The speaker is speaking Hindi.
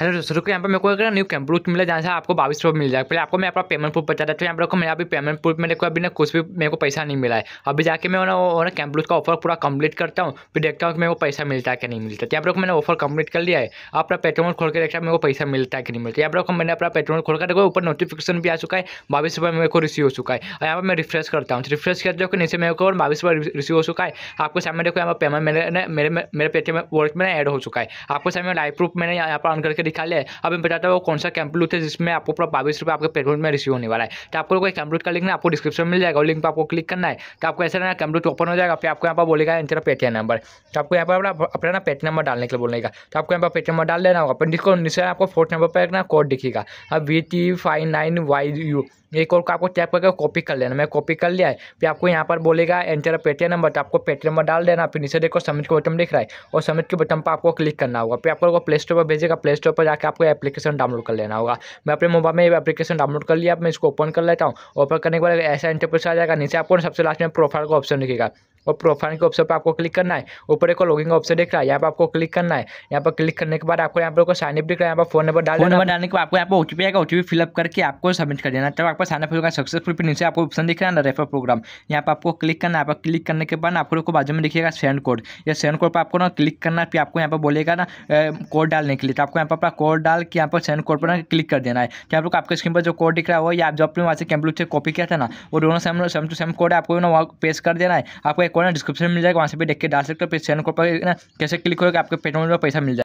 हेलो तो दोस्तों रुको यहाँ पर मेरे को एक न्यू कैंप प्रूफ मिला जहाँ से आपको बाईस रुपये मिल जाएगा पहले आपको मैं अपना पेमेंट प्रूफ बता देता हूँ यहाँ पर मैं मेरा अभी पेमेंट प्रूफ मेरे को अभी ना कुछ भी मेरे को पैसा नहीं मिला है अभी जाके मैं उन्होंने कैंप का ऑफर पूरा कंप्लीट करता हूँ फिर देखता हूँ कि मेरे को पैसा मिलता है कि नहीं मिलता तो यहाँ पर मैंने ऑफर कंप्लीट कर लिया है अपना पेट्रोल खोल के देखा मेरे को पैसा मिलता है कि नहीं मिलता यहाँ पर मैंने अपना पेट्रोल खोल कर देखो ऊपर नोटिफिकेशन भी आ चुका है बाईस रुपये मेरे को रिसीव हो चुका है और यहाँ पर मैं रिफ्रेश करता हूँ रिफ्रेश तो कर देखो नीचे मेरे को बाईस रुपये रिसीव हो चुका है आपको सामने देखो यहाँ पर पेमेंट मेरे मेरे मेरे पेटीएम वॉलेट में ऐड हो चुका है आपको सामने लाइव प्रूफ मैंने यहाँ पर ऑन करके ले अब मैं बताता हूँ कौन सा कैंपलूथ है जिसमें आपको पूरा बाईस रुपये आपके पेमेंट में रिसीव होने वाला है तो आपको कोई कैंपलूथ का लिंक ना आपको डिस्क्रिप्शन मिल जाएगा लिंक पर आपको क्लिक करना है तो आपको ऐसा ना कैंपलूथ ओपन हो जाएगा फिर आपको यहाँ पर बोलेगा इंटर पेटीएम नंबर तो आपको यहाँ पर अपना ना पेटी नंबर डालने के लिए बोलेगा तो आपको यहाँ पर पेटी नंबर डाल देना होगा पर जिसको नीचे आपको फोर्थ नंबर पर एक ना कोड दिखेगा अब V T five nine Y U एक और को आपको टैप करके कॉपी कर लेना मैं कॉपी कर लिया है फिर आपको यहाँ पर बोलेगा एंटर पेटीएम नंबर तो आपको पेटीएम नंबर डाल देना फिर नीचे देखो सबमिट का बटन दिख रहा है और सबमिट के बटन पर आपको क्लिक करना होगा फिर आपको प्ले स्टोर पर भेजेगा प्ले स्टोर पर जाकर आपको एप्लीकेशन डाउनलोड कर लेना होगा मैं अपने मोबाइल में ये एप्लीकेशन डाउनलोड कर लिया मैं इसको ओपन कर लेता हूँ ओपन करने के बाद ऐसा इंटरप्रेस आ जाएगा नीचे आपको सबसे लास्ट में प्रोफाइल का ऑप्शन दिखेगा और प्रोफाइल के ऑप्शन पर आपको क्लिक करना है ऊपर एक लॉगिंग ऑप्शन दिख रहा है यहाँ पर आपको क्लिक करना है यहाँ पर क्लिक करने के बाद आपको यहाँ पर साइनअप दिख रहा है यहाँ पर फोन नंबर डाल नंबर डालने के बाद आपको यहाँ पर ओटीपी आएगा ओटीपी फिलअप करके आपको सबमिट कर देना तब साइन अप होगा सक्सेसफुल फिर नीचे आपको ऑप्शन दिख रहा है ना रेफर प्रोग्राम यहाँ पर आपको क्लिक करना है यहाँ पर क्लिक करने के बाद आपको बाजू में दिखेगा सेंड कोड या सेंड कोड पर आपको ना क्लिक करना फिर आपको यहाँ पर बोलेगा ना कोड डालने के लिए तो आपको यहाँ पर अपना कोड डाल के यहाँ पर सेंड कोड पर ना क्लिक कर देना है तो आप लोग आपके स्क्रीन पर जो कोड दिख रहा है वो या आप जो अपने वहाँ से कंप्यूटर से कॉपी किया था ना वो दोनों same same to same code आपको ना वहाँ पेश कर देना है आपको एक कोड ना डिस्क्रिप्शन मिल जाएगा वहाँ से भी देख के डाल सकते हो फिर सेंड कोड पर ना कैसे क्लिक करोगे आपके पेटीएम पर पैसा मिल जाए